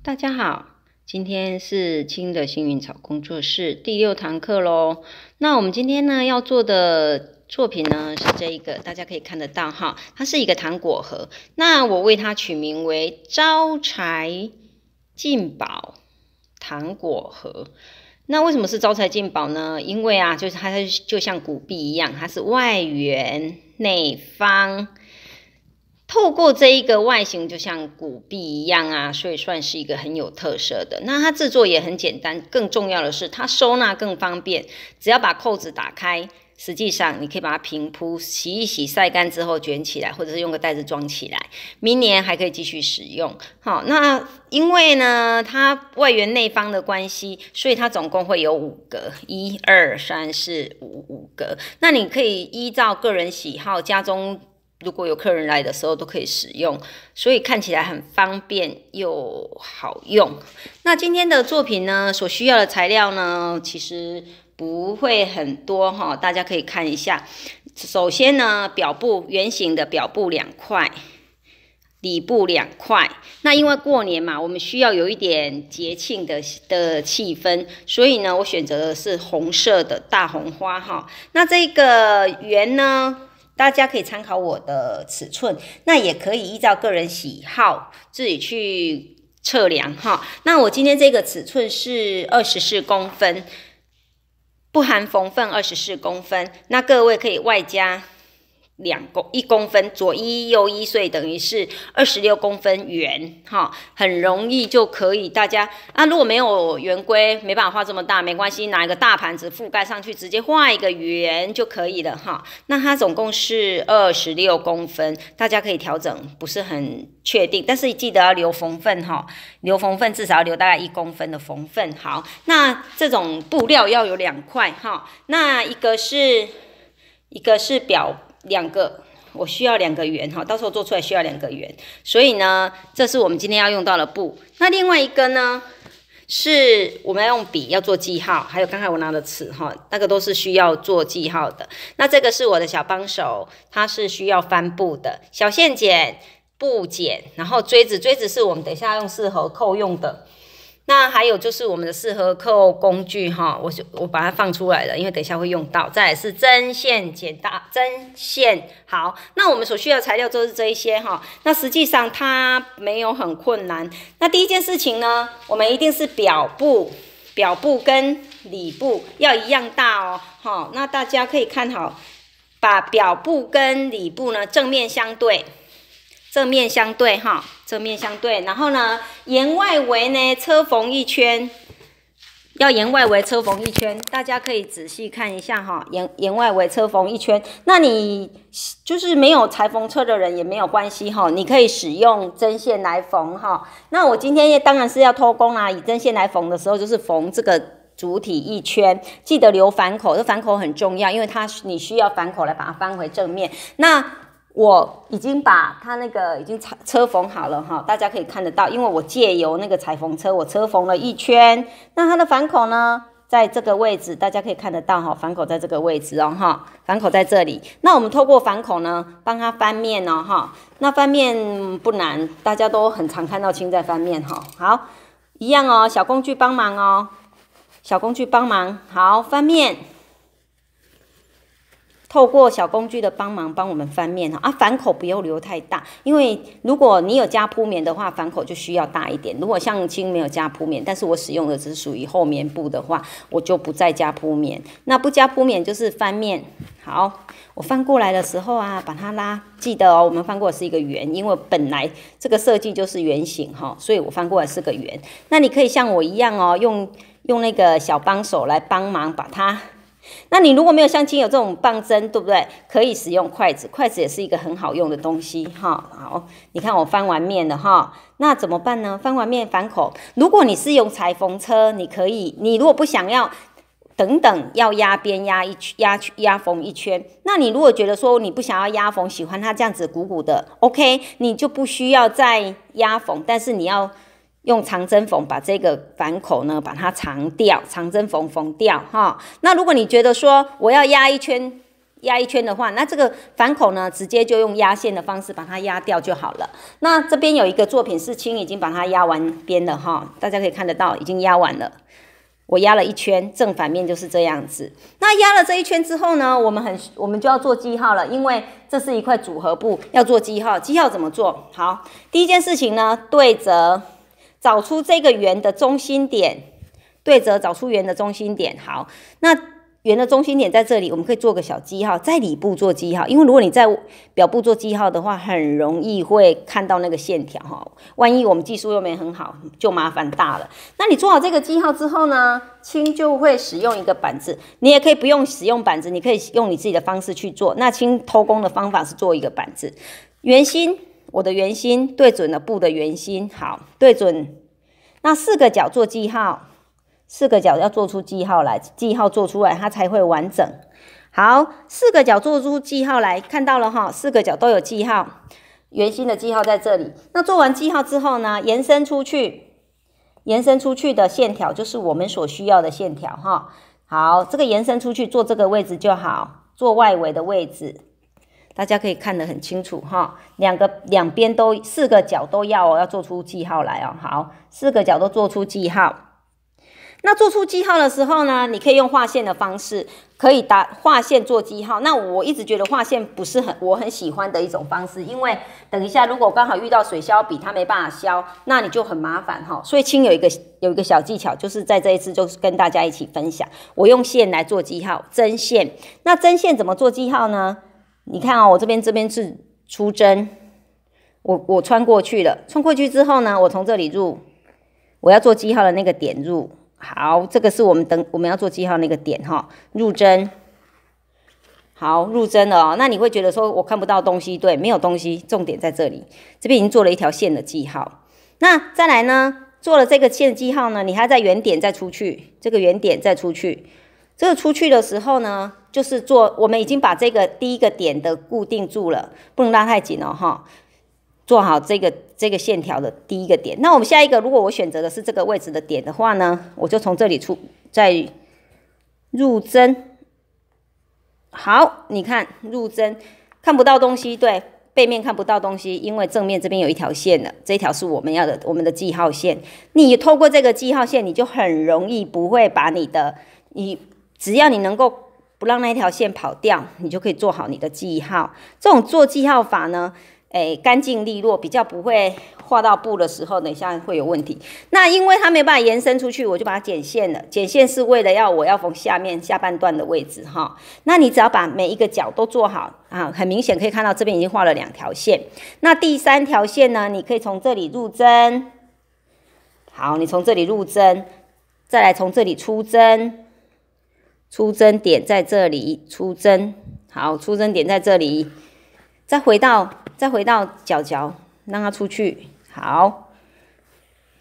大家好，今天是青的幸运草工作室第六堂课喽。那我们今天呢要做的作品呢是这一个，大家可以看得到哈，它是一个糖果盒。那我为它取名为“招财进宝糖果盒”。那为什么是招财进宝呢？因为啊，就是它就像古币一样，它是外圆内方。透过这一个外形就像古币一样啊，所以算是一个很有特色的。那它制作也很简单，更重要的是它收纳更方便，只要把扣子打开，实际上你可以把它平铺，洗一洗，晒干之后卷起来，或者是用个袋子装起来，明年还可以继续使用。好，那因为呢它外圆内方的关系，所以它总共会有五格，一二三四五五格。那你可以依照个人喜好，家中。如果有客人来的时候都可以使用，所以看起来很方便又好用。那今天的作品呢，所需要的材料呢，其实不会很多哈，大家可以看一下。首先呢，表布圆形的表布两块，里布两块。那因为过年嘛，我们需要有一点节庆的的气氛，所以呢，我选择的是红色的大红花哈。那这个圆呢？大家可以参考我的尺寸，那也可以依照个人喜好自己去测量哈。那我今天这个尺寸是二十四公分，不含缝份二十四公分。那各位可以外加。两公一公分左一右一，所以等于是二十六公分圆哈，很容易就可以大家。啊，如果没有圆规，没办法画这么大，没关系，拿一个大盘子覆盖上去，直接画一个圆就可以了哈。那它总共是二十六公分，大家可以调整，不是很确定，但是记得要留缝份哈，留缝份至少要留大概一公分的缝份。好，那这种布料要有两块哈，那一个是一个是表。两个，我需要两个圆哈，到时候做出来需要两个圆，所以呢，这是我们今天要用到的布。那另外一根呢，是我们要用笔要做记号，还有刚才我拿的尺哈，那个都是需要做记号的。那这个是我的小帮手，它是需要帆布的，小线剪、布剪，然后锥子，锥子是我们等下用适合扣用的。那还有就是我们的适合扣工具哈，我就我把它放出来了，因为等一下会用到。再是针线剪刀，针线。好，那我们所需要的材料就是这一些哈。那实际上它没有很困难。那第一件事情呢，我们一定是表布，表布跟里布要一样大哦。好，那大家可以看好，把表布跟里布呢正面相对，正面相对哈。侧面相对，然后呢，沿外围呢车缝一圈，要沿外围车缝一圈，大家可以仔细看一下哈，沿沿外围车缝一圈。那你就是没有裁缝车的人也没有关系哈，你可以使用针线来缝哈。那我今天当然是要偷工啦，以针线来缝的时候就是缝这个主体一圈，记得留反口，这反口很重要，因为它你需要反口来把它翻回正面。那我已经把它那个已经裁车缝好了哈，大家可以看得到，因为我借由那个裁缝车，我车缝了一圈。那它的反口呢，在这个位置，大家可以看得到哈，反口在这个位置哦哈，反口在这里。那我们透过反口呢，帮它翻面哦哈，那翻面不难，大家都很常看到青在翻面哈。好，一样哦，小工具帮忙哦，小工具帮忙，好翻面。透过小工具的帮忙，帮我们翻面哈啊，反口不要留太大，因为如果你有加铺棉的话，反口就需要大一点。如果像亲没有加铺棉，但是我使用的只是属于厚棉布的话，我就不再加铺棉。那不加铺棉就是翻面。好，我翻过来的时候啊，把它拉，记得哦，我们翻过来是一个圆，因为本来这个设计就是圆形哈，所以我翻过来是个圆。那你可以像我一样哦，用用那个小帮手来帮忙把它。那你如果没有像亲友这种棒针，对不对？可以使用筷子，筷子也是一个很好用的东西哈。好，你看我翻完面了哈，那怎么办呢？翻完面反口，如果你是用裁缝车，你可以，你如果不想要等等要压边压一圈压压缝一圈，那你如果觉得说你不想要压缝，喜欢它这样子鼓鼓的，OK，你就不需要再压缝，但是你要。用长针缝把这个反口呢，把它藏掉，长针缝缝掉哈。那如果你觉得说我要压一圈，压一圈的话，那这个反口呢，直接就用压线的方式把它压掉就好了。那这边有一个作品是青已经把它压完边了哈，大家可以看得到已经压完了，我压了一圈，正反面就是这样子。那压了这一圈之后呢，我们很我们就要做记号了，因为这是一块组合布，要做记号。记号怎么做？好，第一件事情呢，对折。找出这个圆的中心点，对折找出圆的中心点。好，那圆的中心点在这里，我们可以做个小记号，在里部做记号。因为如果你在表部做记号的话，很容易会看到那个线条哈。万一我们技术又没很好，就麻烦大了。那你做好这个记号之后呢，青就会使用一个板子。你也可以不用使用板子，你可以用你自己的方式去做。那青偷工的方法是做一个板子，圆心。我的圆心对准了布的圆心，好，对准那四个角做记号，四个角要做出记号来，记号做出来它才会完整。好，四个角做出记号来，看到了哈，四个角都有记号，圆心的记号在这里。那做完记号之后呢，延伸出去，延伸出去的线条就是我们所需要的线条哈。好，这个延伸出去做这个位置就好，做外围的位置。大家可以看得很清楚哈，两个两边都四个角都要哦，要做出记号来哦。好，四个角都做出记号。那做出记号的时候呢，你可以用画线的方式，可以打画线做记号。那我一直觉得画线不是很我很喜欢的一种方式，因为等一下如果刚好遇到水消笔，它没办法消，那你就很麻烦哈。所以亲有一个有一个小技巧，就是在这一次就跟大家一起分享，我用线来做记号，针线。那针线怎么做记号呢？你看哦，我这边这边是出针，我我穿过去了，穿过去之后呢，我从这里入，我要做记号的那个点入。好，这个是我们等我们要做记号那个点哈，入针。好，入针了哦。那你会觉得说我看不到东西？对，没有东西，重点在这里。这边已经做了一条线的记号。那再来呢，做了这个线的记号呢，你还在原点再出去，这个原点再出去，这个出去的时候呢？就是做，我们已经把这个第一个点的固定住了，不能拉太紧了哈。做好这个这个线条的第一个点，那我们下一个，如果我选择的是这个位置的点的话呢，我就从这里出再入针。好，你看入针看不到东西，对，背面看不到东西，因为正面这边有一条线的，这条是我们要的我们的记号线。你透过这个记号线，你就很容易不会把你的你，只要你能够。不让那一条线跑掉，你就可以做好你的记号。这种做记号法呢，哎，干净利落，比较不会画到布的时候，等一下会有问题。那因为它没办法延伸出去，我就把它剪线了。剪线是为了要我要缝下面下半段的位置哈。那你只要把每一个角都做好啊，很明显可以看到这边已经画了两条线。那第三条线呢，你可以从这里入针，好，你从这里入针，再来从这里出针。出针点在这里，出针好，出针点在这里，再回到再回到角角，让它出去好，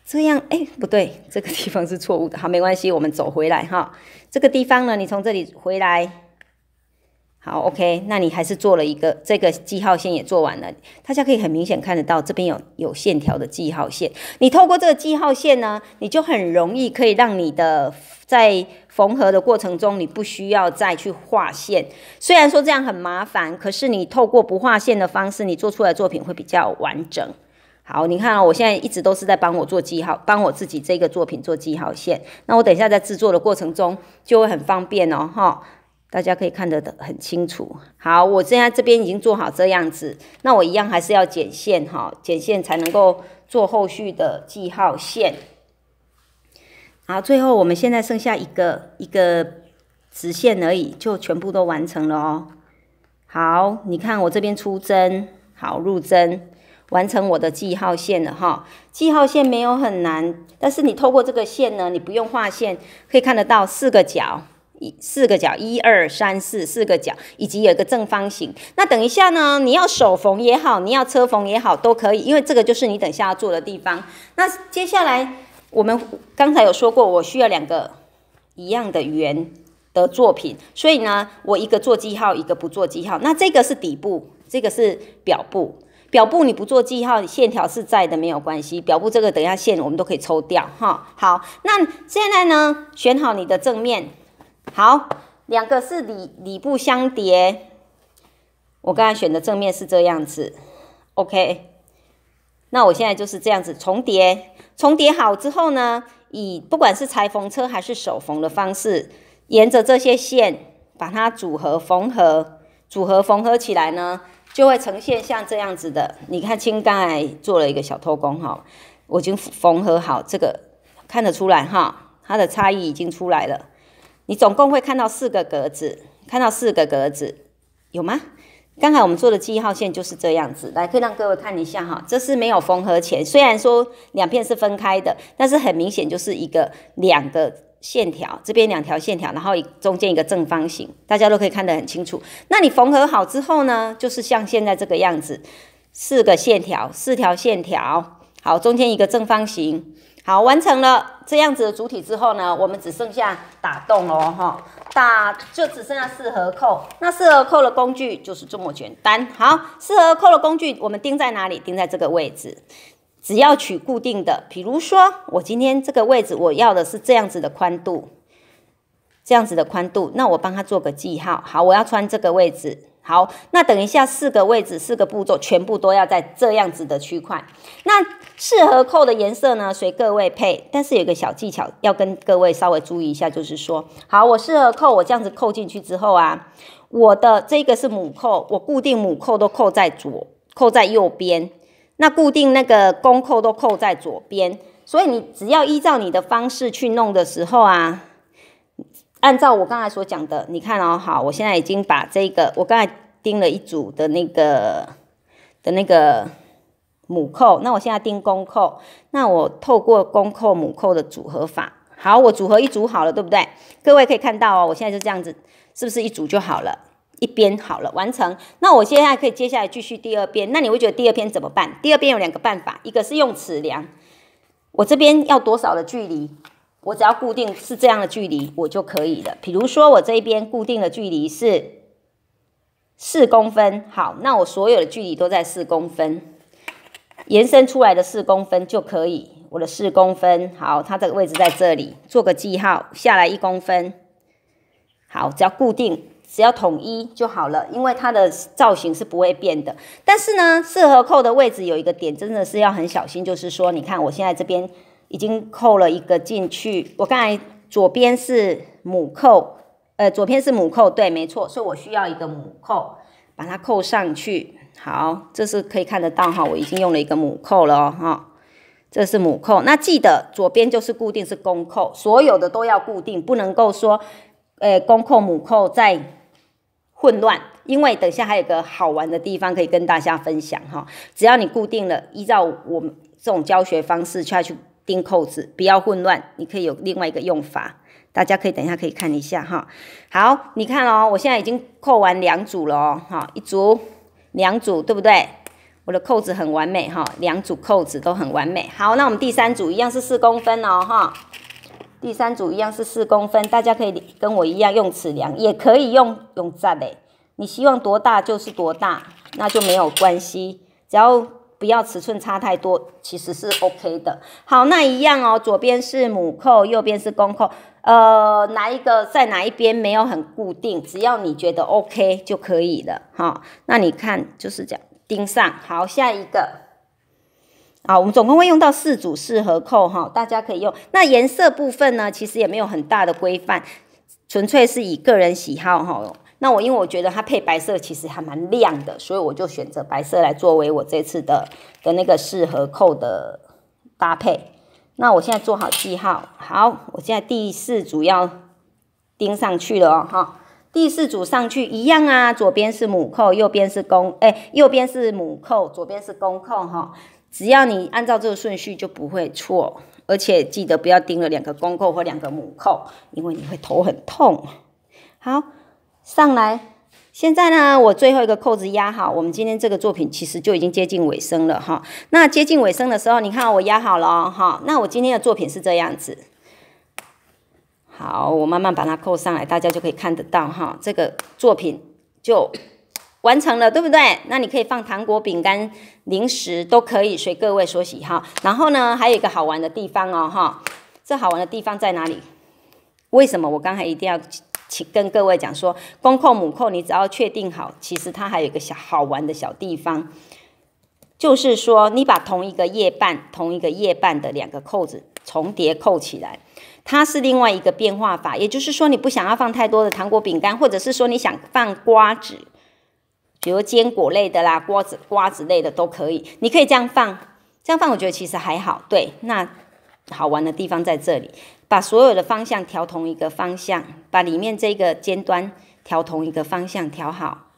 这样哎不对，这个地方是错误的，好没关系，我们走回来哈，这个地方呢，你从这里回来。好，OK，那你还是做了一个这个记号线也做完了，大家可以很明显看得到这边有有线条的记号线。你透过这个记号线呢，你就很容易可以让你的在缝合的过程中，你不需要再去画线。虽然说这样很麻烦，可是你透过不画线的方式，你做出来的作品会比较完整。好，你看，我现在一直都是在帮我做记号，帮我自己这个作品做记号线。那我等一下在制作的过程中就会很方便哦，哈。大家可以看得很很清楚。好，我现在这边已经做好这样子，那我一样还是要剪线哈，剪线才能够做后续的记号线。好，最后我们现在剩下一个一个直线而已，就全部都完成了哦。好，你看我这边出针，好入针，完成我的记号线了哈。记号线没有很难，但是你透过这个线呢，你不用画线，可以看得到四个角。四个角，一二三四，四个角，以及有一个正方形。那等一下呢？你要手缝也好，你要车缝也好，都可以，因为这个就是你等下要做的地方。那接下来我们刚才有说过，我需要两个一样的圆的作品，所以呢，我一个做记号，一个不做记号。那这个是底部，这个是表布。表布你不做记号，线条是在的，没有关系。表布这个等下线我们都可以抽掉哈。好，那现在呢，选好你的正面。好，两个是里里布相叠。我刚才选的正面是这样子，OK。那我现在就是这样子重叠，重叠好之后呢，以不管是裁缝车还是手缝的方式，沿着这些线把它组合缝合，组合缝合起来呢，就会呈现像这样子的。你看，青刚才做了一个小偷工哈，我已经缝合好这个，看得出来哈，它的差异已经出来了。你总共会看到四个格子，看到四个格子有吗？刚才我们做的记号线就是这样子，来可以让各位看一下哈，这是没有缝合前，虽然说两片是分开的，但是很明显就是一个两个线条，这边两条线条，然后中间一个正方形，大家都可以看得很清楚。那你缝合好之后呢，就是像现在这个样子，四个线条，四条线条，好，中间一个正方形。好，完成了这样子的主体之后呢，我们只剩下打洞哦，哈，打就只剩下四合扣。那四合扣的工具就是这么简单。好，四合扣的工具我们钉在哪里？钉在这个位置，只要取固定的。比如说，我今天这个位置我要的是这样子的宽度，这样子的宽度，那我帮它做个记号。好，我要穿这个位置。好，那等一下，四个位置，四个步骤，全部都要在这样子的区块。那适合扣的颜色呢，随各位配。但是有个小技巧，要跟各位稍微注意一下，就是说，好，我适合扣，我这样子扣进去之后啊，我的这个是母扣，我固定母扣都扣在左，扣在右边。那固定那个公扣都扣在左边。所以你只要依照你的方式去弄的时候啊。按照我刚才所讲的，你看哦，好，我现在已经把这个我刚才钉了一组的那个的那个母扣，那我现在钉公扣，那我透过公扣母扣的组合法，好，我组合一组好了，对不对？各位可以看到哦，我现在就这样子，是不是一组就好了？一边好了，完成。那我现在可以接下来继续第二遍，那你会觉得第二遍怎么办？第二遍有两个办法，一个是用尺量，我这边要多少的距离？我只要固定是这样的距离，我就可以了。比如说，我这边固定的距离是四公分，好，那我所有的距离都在四公分，延伸出来的四公分就可以。我的四公分，好，它这个位置在这里，做个记号，下来一公分，好，只要固定，只要统一就好了，因为它的造型是不会变的。但是呢，四合扣的位置有一个点，真的是要很小心，就是说，你看，我现在这边。已经扣了一个进去。我刚才左边是母扣，呃，左边是母扣，对，没错，所以我需要一个母扣把它扣上去。好，这是可以看得到哈，我已经用了一个母扣了哦，哈。这是母扣，那记得左边就是固定是公扣，所有的都要固定，不能够说，呃，公扣母扣在混乱。因为等下还有个好玩的地方可以跟大家分享哈。只要你固定了，依照我们这种教学方式下去。钉扣子不要混乱，你可以有另外一个用法，大家可以等一下可以看一下哈。好，你看哦，我现在已经扣完两组了哦，哈，一组两组，对不对？我的扣子很完美哈，两组扣子都很完美。好，那我们第三组一样是四公分哦哈，第三组一样是四公分，大家可以跟我一样用尺量，也可以用用针嘞，你希望多大就是多大，那就没有关系，只要。不要尺寸差太多，其实是 O K 的。好，那一样哦，左边是母扣，右边是公扣。呃，哪一个在哪一边没有很固定，只要你觉得 O K 就可以了。哈，那你看就是这样钉上。好，下一个。啊，我们总共会用到四组四合扣哈，大家可以用。那颜色部分呢，其实也没有很大的规范，纯粹是以个人喜好哈。那我因为我觉得它配白色其实还蛮亮的，所以我就选择白色来作为我这次的的那个适合扣的搭配。那我现在做好记号，好，我现在第四组要钉上去了哦，哈，第四组上去一样啊，左边是母扣，右边是公，哎，右边是母扣，左边是公扣，哈，只要你按照这个顺序就不会错，而且记得不要钉了两个公扣或两个母扣，因为你会头很痛。好。上来，现在呢，我最后一个扣子压好，我们今天这个作品其实就已经接近尾声了哈。那接近尾声的时候，你看我压好了哦，哈。那我今天的作品是这样子，好，我慢慢把它扣上来，大家就可以看得到哈，这个作品就完成了，对不对？那你可以放糖果、饼干、零食都可以，随各位所喜好。然后呢，还有一个好玩的地方哦，哈，这好玩的地方在哪里？为什么我刚才一定要？请跟各位讲说，公扣母扣，你只要确定好，其实它还有一个小好玩的小地方，就是说，你把同一个夜半、同一个夜半的两个扣子重叠扣起来，它是另外一个变化法。也就是说，你不想要放太多的糖果饼干，或者是说你想放瓜子，比如坚果类的啦，瓜子瓜子类的都可以，你可以这样放，这样放我觉得其实还好。对，那好玩的地方在这里。把所有的方向调同一个方向，把里面这个尖端调同一个方向调好。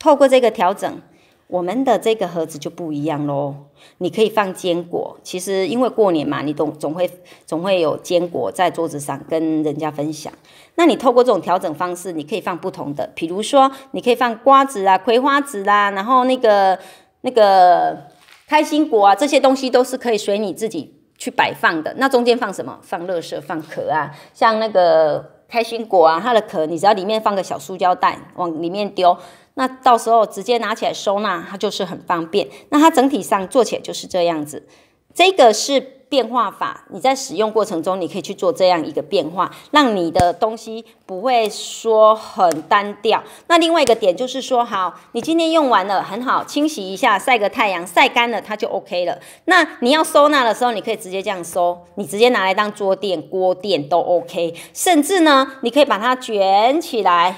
透过这个调整，我们的这个盒子就不一样喽。你可以放坚果，其实因为过年嘛，你总总会总会有坚果在桌子上跟人家分享。那你透过这种调整方式，你可以放不同的，比如说你可以放瓜子啊、葵花籽啦，然后那个那个开心果啊，这些东西都是可以随你自己。去摆放的，那中间放什么？放乐色，放壳啊，像那个开心果啊，它的壳，你只要里面放个小塑胶袋，往里面丢，那到时候直接拿起来收纳，它就是很方便。那它整体上做起来就是这样子，这个是。变化法，你在使用过程中，你可以去做这样一个变化，让你的东西不会说很单调。那另外一个点就是说，好，你今天用完了，很好，清洗一下，晒个太阳，晒干了它就 OK 了。那你要收纳的时候，你可以直接这样收，你直接拿来当桌垫、锅垫都 OK，甚至呢，你可以把它卷起来。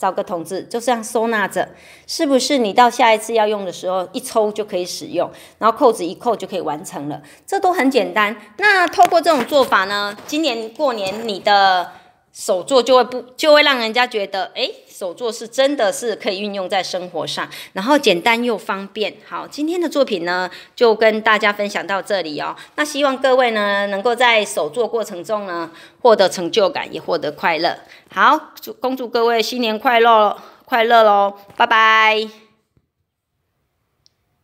找个桶子就这样收纳着，是不是？你到下一次要用的时候，一抽就可以使用，然后扣子一扣就可以完成了，这都很简单。那透过这种做法呢，今年过年你的手作就会不就会让人家觉得，哎。手作是真的是可以运用在生活上，然后简单又方便。好，今天的作品呢就跟大家分享到这里哦。那希望各位呢能够在手作过程中呢获得成就感，也获得快乐。好，祝恭祝各位新年快乐，快乐喽，拜拜。